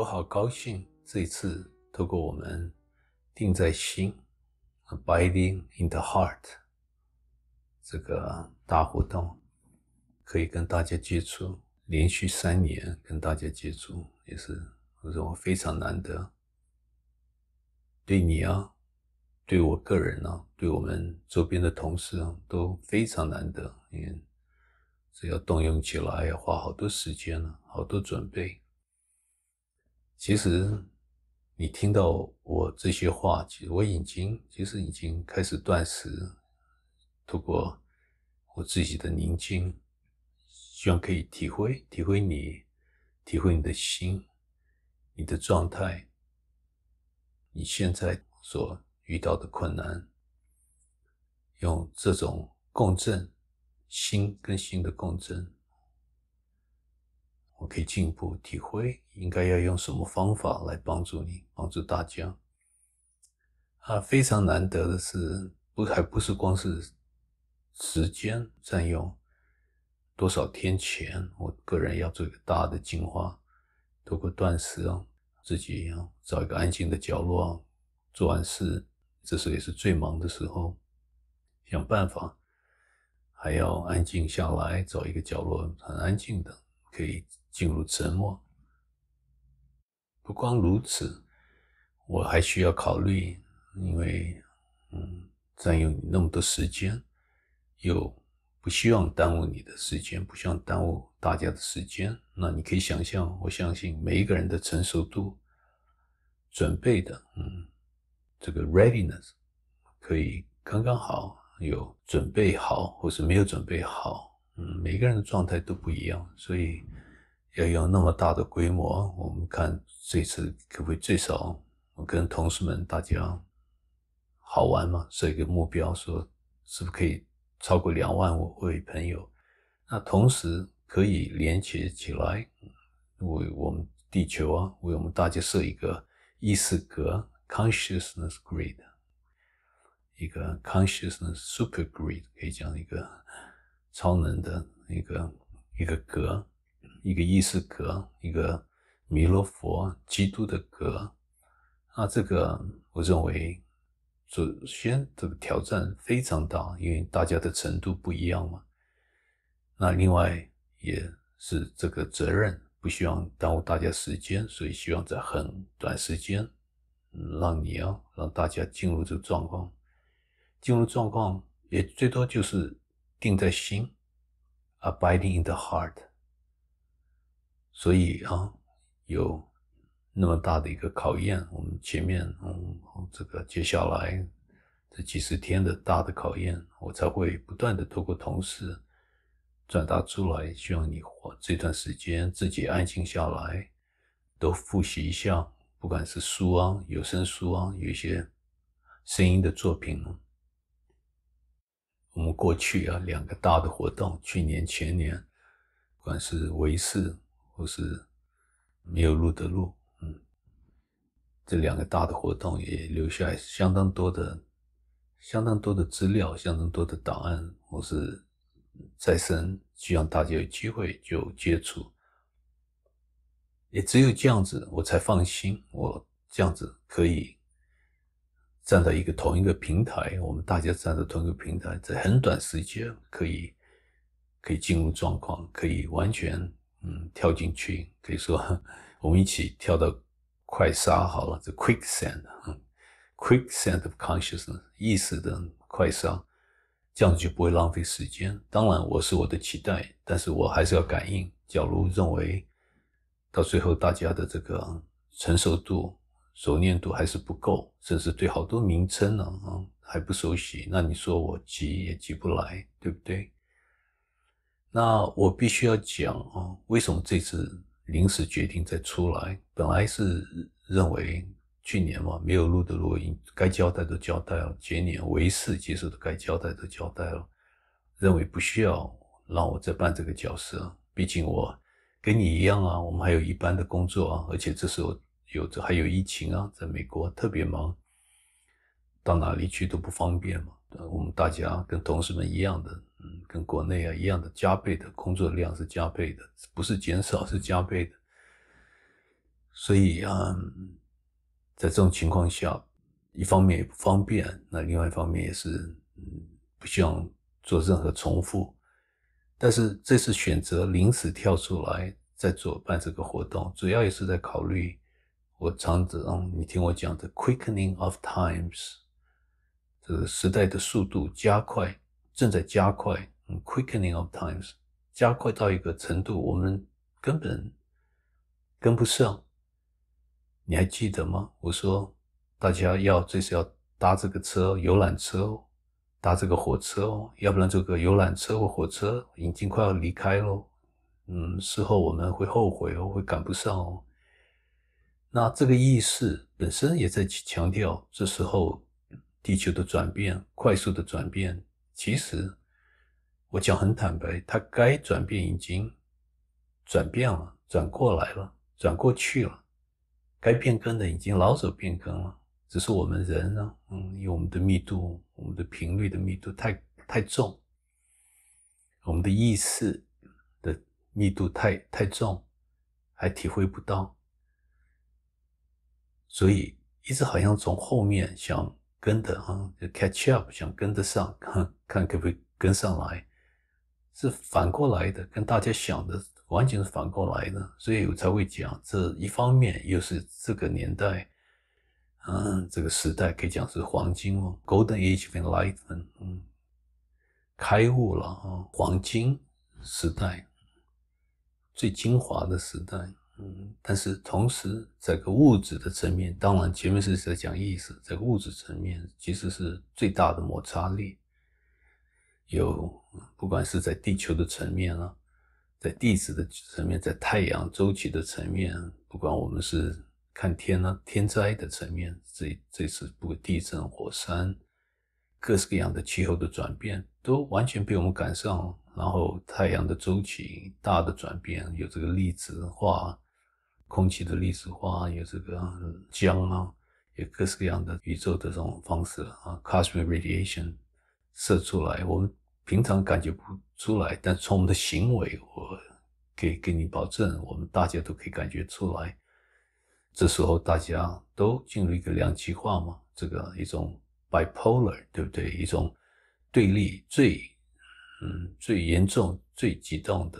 我好高兴，这一次透过我们定在心 （abiding in the heart） 这个大活动，可以跟大家接触，连续三年跟大家接触，也是我非常难得。对你啊，对我个人呢，对我们周边的同事啊，都非常难得，因为这要动用起来，要花好多时间呢，好多准备。其实，你听到我这些话，其实我已经，其实已经开始断食，通过我自己的宁静，希望可以体会，体会你，体会你的心，你的状态，你现在所遇到的困难，用这种共振，心跟心的共振。我可以进一步体会，应该要用什么方法来帮助你，帮助大家。啊，非常难得的是，不还不是光是时间占用多少天前，我个人要做一个大的进化，透过断食啊，自己要找一个安静的角落，做完事，这时候也是最忙的时候，想办法还要安静下来，找一个角落很安静的，可以。进入沉默。不光如此，我还需要考虑，因为嗯，占用你那么多时间，又不希望耽误你的时间，不想耽误大家的时间。那你可以想象，我相信每一个人的成熟度、准备的嗯，这个 readiness 可以刚刚好，有准备好或是没有准备好，嗯，每个人的状态都不一样，所以。要有那么大的规模，我们看这次可不可以最少？我跟同事们大家好玩嘛，设一个目标，说是不是可以超过两万位朋友？那同时可以连接起来，为我们地球啊，为我们大家设一个意识格 （Consciousness Grid），一个 Consciousness Super Grid，可以讲一个超能的一个一个格。一个意识格，一个弥勒佛、基督的格，那这个我认为，首先这个挑战非常大，因为大家的程度不一样嘛。那另外也是这个责任，不希望耽误大家时间，所以希望在很短时间让你啊让大家进入这个状况。进入状况也最多就是定在心，abiding in the heart。所以啊，有那么大的一个考验，我们前面嗯这个接下来这几十天的大的考验，我才会不断的透过同事转达出来，希望你这段时间自己安静下来，多复习一下，不管是书啊、有声书啊，有一些声音的作品。我们过去啊两个大的活动，去年、前年，不管是卫视。不是没有路的路，嗯，这两个大的活动也留下相当多的、相当多的资料，相当多的档案。我是再生，希望大家有机会就接触。也只有这样子，我才放心。我这样子可以站在一个同一个平台，我们大家站在同一个平台，在很短时间可以可以进入状况，可以完全。嗯，跳进去可以说，我们一起跳到快沙好了，这 quick sand，嗯，quick sand of consciousness，意识的快沙，这样子就不会浪费时间。当然，我是我的期待，但是我还是要感应。假如认为到最后大家的这个成熟度、熟练度还是不够，甚至对好多名称呢，嗯，还不熟悉，那你说我急也急不来，对不对？那我必须要讲啊，为什么这次临时决定再出来？本来是认为去年嘛没有录的录音，该交代都交代了，今年维氏其实的该交代都交代了，认为不需要让我再扮这个角色。毕竟我跟你一样啊，我们还有一般的工作啊，而且这时候有着还有疫情啊，在美国特别忙，到哪里去都不方便嘛。我们大家跟同事们一样的。嗯，跟国内啊一样的，加倍的工作量是加倍的，不是减少，是加倍的。所以啊，在这种情况下，一方面也不方便，那另外一方面也是，嗯，不希望做任何重复。但是这次选择临时跳出来在做办这个活动，主要也是在考虑我常常你听我讲的 “quickening of times”，这个时代的速度加快。正在加快，嗯，quickening of times，加快到一个程度，我们根本跟不上。你还记得吗？我说大家要这是要搭这个车，游览车，哦，搭这个火车哦，要不然这个游览车或火车已经快要离开喽。嗯，事后我们会后悔哦，会赶不上哦。那这个意识本身也在强调，这时候地球的转变，快速的转变。其实，我讲很坦白，他该转变已经转变了，转过来了，转过去了，该变更的已经老早变更了。只是我们人呢，嗯，因为我们的密度、我们的频率的密度太太重，我们的意识的密度太太重，还体会不到，所以一直好像从后面想。跟的啊，就 catch up，想跟得上，看看可不可以跟上来，是反过来的，跟大家想的完全是反过来的，所以我才会讲这一方面，又是这个年代，嗯，这个时代可以讲是黄金哦 g o l d e n Age of Enlightenment，嗯，开悟了啊，黄金时代，最精华的时代。嗯，但是同时，这个物质的层面，当然前面是在讲意识，在物质层面其实是最大的摩擦力。有，不管是在地球的层面啊，在地质的层面，在太阳周期的层面，不管我们是看天啊，天灾的层面，这这次不地震、火山，各式各样的气候的转变，都完全被我们赶上。然后太阳的周期大的转变，有这个粒子化。空气的粒子化，有这个浆啊，有各式各样的宇宙的这种方式啊，cosmic radiation 射出来，我们平常感觉不出来，但从我们的行为，我可以给你保证，我们大家都可以感觉出来。这时候大家都进入一个两极化嘛，这个一种 bipolar，对不对？一种对立最嗯最严重、最激动的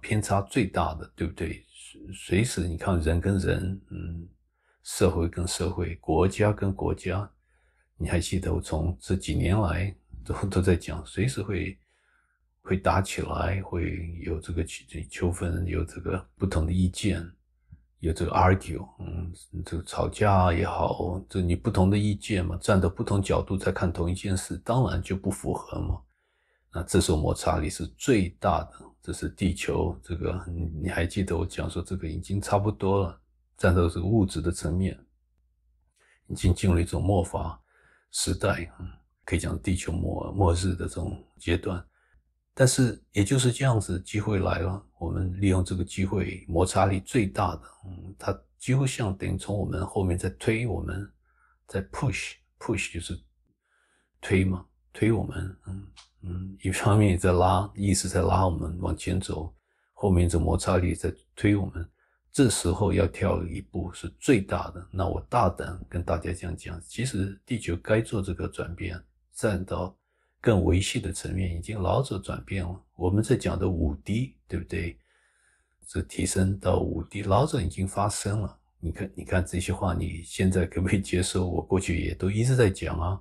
偏差最大的，对不对？随时你看人跟人，嗯，社会跟社会，国家跟国家，你还记得我从这几年来都都在讲，随时会会打起来，会有这个纠纠纷，有这个不同的意见，有这个 argue，嗯，这个吵架也好，这你不同的意见嘛，站在不同角度在看同一件事，当然就不符合嘛。这时候摩擦力是最大的，这是地球。这个你还记得我讲说，这个已经差不多了，到这是物质的层面，已经进入一种末法时代，可以讲地球末末日的这种阶段。但是也就是这样子，机会来了，我们利用这个机会，摩擦力最大的，嗯，它几乎像等于从我们后面在推我们，在 push push 就是推嘛，推我们，嗯。嗯，一方面在拉，一直在拉我们往前走，后面这摩擦力在推我们。这时候要跳一步是最大的。那我大胆跟大家这样讲，其实地球该做这个转变，站到更维系的层面，已经老早转变了。我们在讲的五 D，对不对？这提升到五 D，老早已经发生了。你看，你看这些话，你现在可不可以接受？我过去也都一直在讲啊。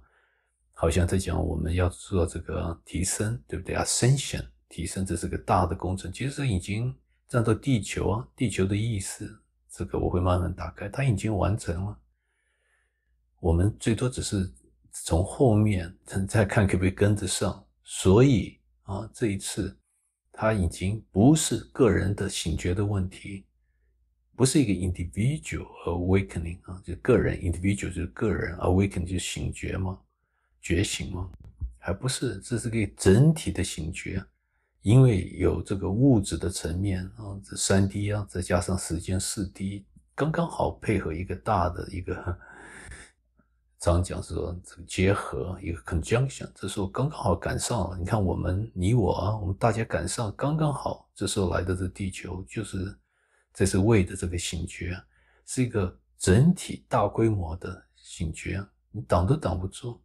好像在讲我们要做这个提升，对不对啊？Ascension 提升这是个大的工程，其实已经站到地球啊，地球的意识，这个我会慢慢打开，它已经完成了。我们最多只是从后面再看，可不可以跟得上？所以啊，这一次它已经不是个人的醒觉的问题，不是一个 individual awakening 啊，就个人 individual 就是个人 awaken 就是醒觉嘛。觉醒吗？还不是，这是个整体的醒觉，因为有这个物质的层面啊，这三 D 啊，再加上时间四 D，刚刚好配合一个大的一个，常讲说这个结合一个 conjunction，这时候刚刚好赶上了。你看我们你我啊，我们大家赶上刚刚好，这时候来的这地球，就是这是为的这个醒觉，是一个整体大规模的醒觉，你挡都挡不住。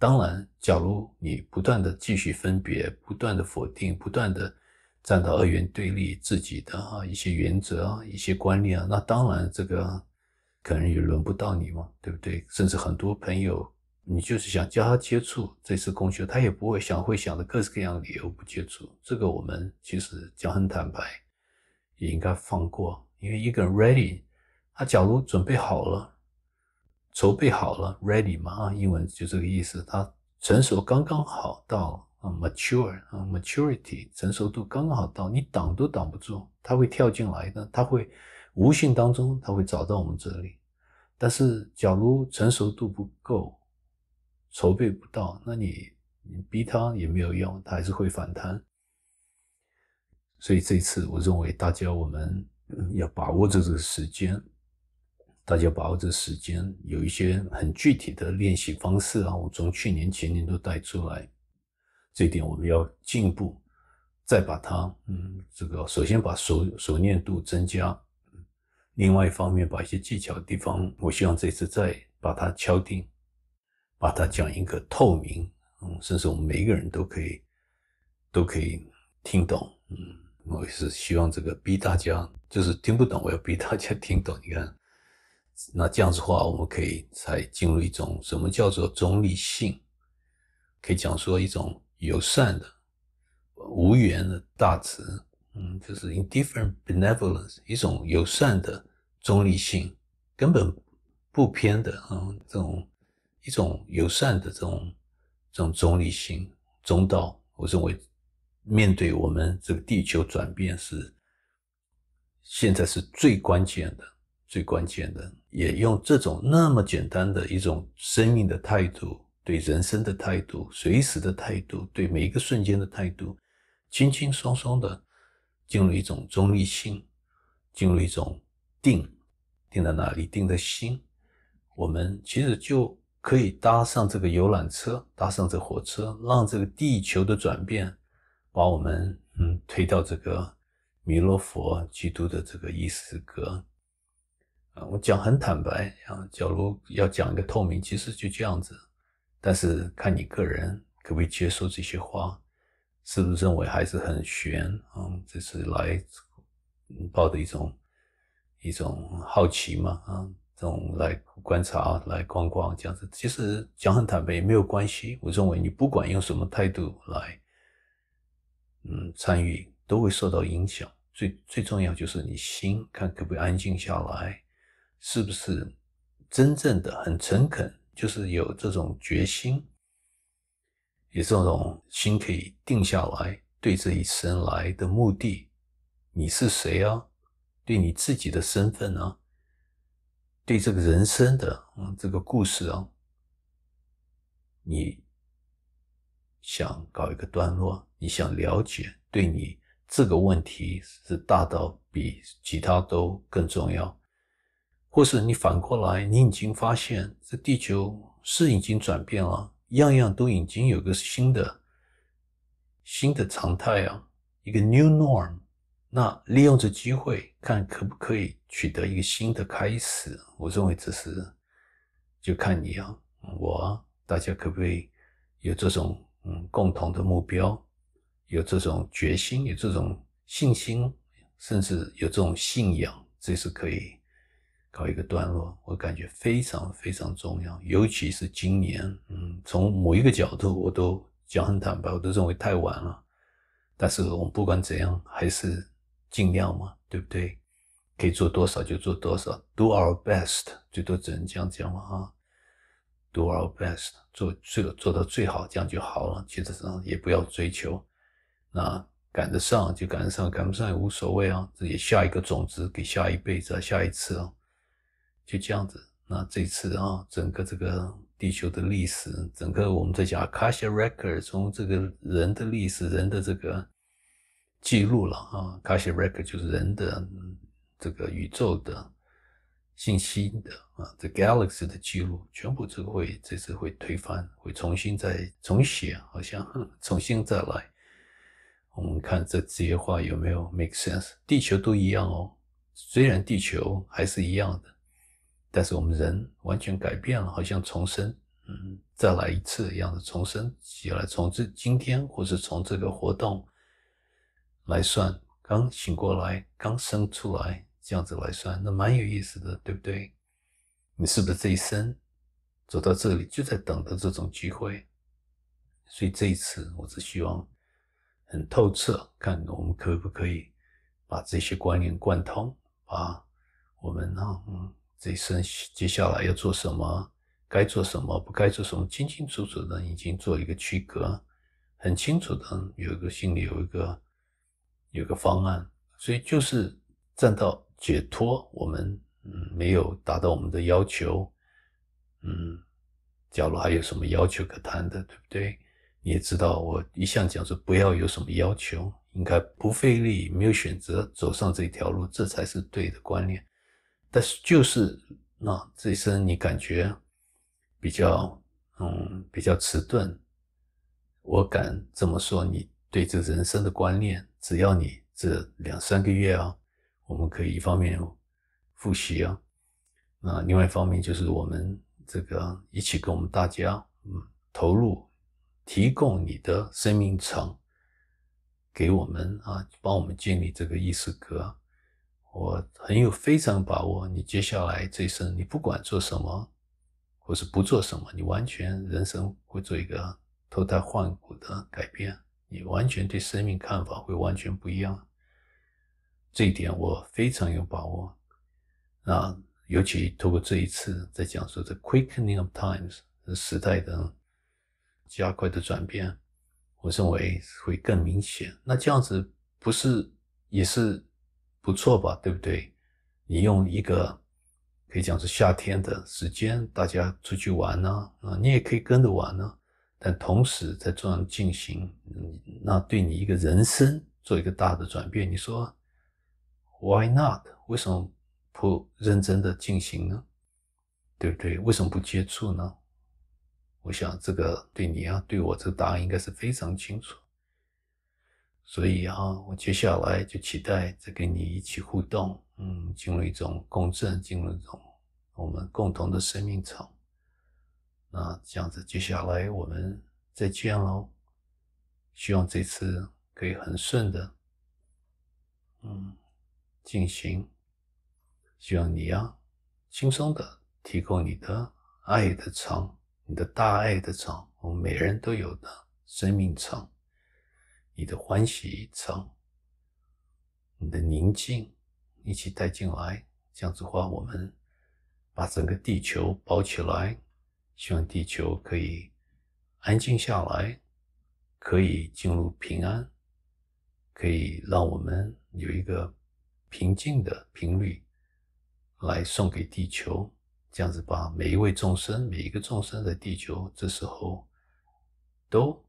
当然，假如你不断的继续分别，不断的否定，不断的站到二元对立自己的啊一些原则啊一些观念啊，那当然这个可能也轮不到你嘛，对不对？甚至很多朋友，你就是想叫他接触这次公休，他也不会想会想着各式各样的理由不接触。这个我们其实讲很坦白，也应该放过，因为一个人 ready，他假如准备好了。筹备好了，ready 嘛？啊，英文就这个意思。它成熟刚刚好到啊，mature，maturity，成熟度刚刚好到你挡都挡不住，它会跳进来呢。它会无形当中它会找到我们这里。但是假如成熟度不够，筹备不到，那你你逼它也没有用，它还是会反弹。所以这次我认为大家我们要把握这个时间。大家把握这时间，有一些很具体的练习方式啊，我从去年、前年都带出来。这一点我们要进步，再把它，嗯，这个首先把熟熟练度增加，另外一方面把一些技巧地方，我希望这次再把它敲定，把它讲一个透明，嗯，甚至我们每一个人都可以，都可以听懂，嗯，我是希望这个逼大家，就是听不懂，我要逼大家听懂，你看。那这样子话，我们可以才进入一种什么叫做中立性？可以讲说一种友善的、无缘的大慈，嗯，就是 indifferent benevolence，一种友善的中立性，根本不偏的，嗯，这种一种友善的这种这种中立性、中道，我认为面对我们这个地球转变是现在是最关键的、最关键的。也用这种那么简单的一种生命的态度，对人生的态度，随时的态度，对每一个瞬间的态度，轻轻松松的进入一种中立性，进入一种定，定在哪里？定在心，我们其实就可以搭上这个游览车，搭上这火车，让这个地球的转变把我们嗯推到这个弥勒佛、基督的这个意识格。啊，我讲很坦白啊。假如要讲一个透明，其实就这样子。但是看你个人可不可以接受这些话，是不是认为还是很悬啊？这是来抱着一种一种好奇嘛啊？这种来观察、来逛逛这样子。其实讲很坦白也没有关系。我认为你不管用什么态度来，嗯，参与都会受到影响。最最重要就是你心看可不可以安静下来。是不是真正的很诚恳？就是有这种决心，有这种心可以定下来。对这一生来的目的，你是谁啊？对你自己的身份啊？对这个人生的嗯这个故事啊？你想搞一个段落？你想了解？对你这个问题是大到比其他都更重要。或是你反过来，你已经发现这地球是已经转变了，样样都已经有个新的新的常态啊，一个 new norm。那利用这机会，看可不可以取得一个新的开始。我认为这是就看你啊，我大家可不可以有这种嗯共同的目标，有这种决心，有这种信心，甚至有这种信仰，这是可以。搞一个段落，我感觉非常非常重要，尤其是今年，嗯，从某一个角度，我都讲很坦白，我都认为太晚了。但是我们不管怎样，还是尽量嘛，对不对？可以做多少就做多少，do our best，最多只能这样讲了啊，do our best，做最做到最好，这样就好了。其实上也不要追求，那赶得上就赶得上，赶不上也无所谓啊，这也下一个种子给下一辈子啊，下一次啊。就这样子，那这次啊，整个这个地球的历史，整个我们在讲《Akasha Record，从这个人的历史、人的这个记录了啊，《a a s Record 就是人的这个宇宙的信息的啊，这 galaxy 的记录，全部个会这次会推翻，会重新再重写，好像 重新再来。我们看这这些话有没有 make sense？地球都一样哦，虽然地球还是一样的。但是我们人完全改变了，好像重生，嗯，再来一次一样的重生起来，从这今天或是从这个活动来算，刚醒过来，刚生出来这样子来算，那蛮有意思的，对不对？你是不是这一生走到这里就在等着这种机会？所以这一次，我只希望很透彻，看我们可不可以把这些观念贯通，把我们呢、嗯。这一生接下来要做什么，该做什么，不该做什么，清清楚楚的已经做一个区隔，很清楚的有一个心里有一个有一个方案，所以就是站到解脱，我们嗯没有达到我们的要求，嗯，假如还有什么要求可谈的，对不对？你也知道，我一向讲说不要有什么要求，应该不费力，没有选择走上这条路，这才是对的观念。但是就是那这一生你感觉比较嗯比较迟钝，我敢这么说，你对这人生的观念，只要你这两三个月啊，我们可以一方面复习啊，那另外一方面就是我们这个一起跟我们大家嗯投入，提供你的生命场给我们啊，帮我们建立这个意识格。我很有非常把握，你接下来这一生，你不管做什么，或是不做什么，你完全人生会做一个脱胎换骨的改变，你完全对生命看法会完全不一样。这一点我非常有把握。那尤其通过这一次在讲述的 quickening of times 时代的加快的转变，我认为会更明显。那这样子不是也是？不错吧，对不对？你用一个可以讲是夏天的时间，大家出去玩呢，啊，你也可以跟着玩呢。但同时在这样进行，那对你一个人生做一个大的转变，你说 Why not？为什么不认真的进行呢？对不对？为什么不接触呢？我想这个对你啊，对我这个答案应该是非常清楚。所以啊，我接下来就期待再跟你一起互动，嗯，进入一种共振，进入一种我们共同的生命场。那这样子，接下来我们再见喽。希望这次可以很顺的，嗯，进行。希望你啊，轻松的提供你的爱的场，你的大爱的场，我们每人都有的生命场。你的欢喜、藏、你的宁静一起带进来，这样子话，我们把整个地球包起来，希望地球可以安静下来，可以进入平安，可以让我们有一个平静的频率来送给地球。这样子，把每一位众生、每一个众生的地球，这时候都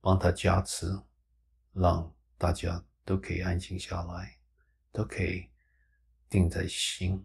帮他加持。让大家都可以安静下来，都可以定在心。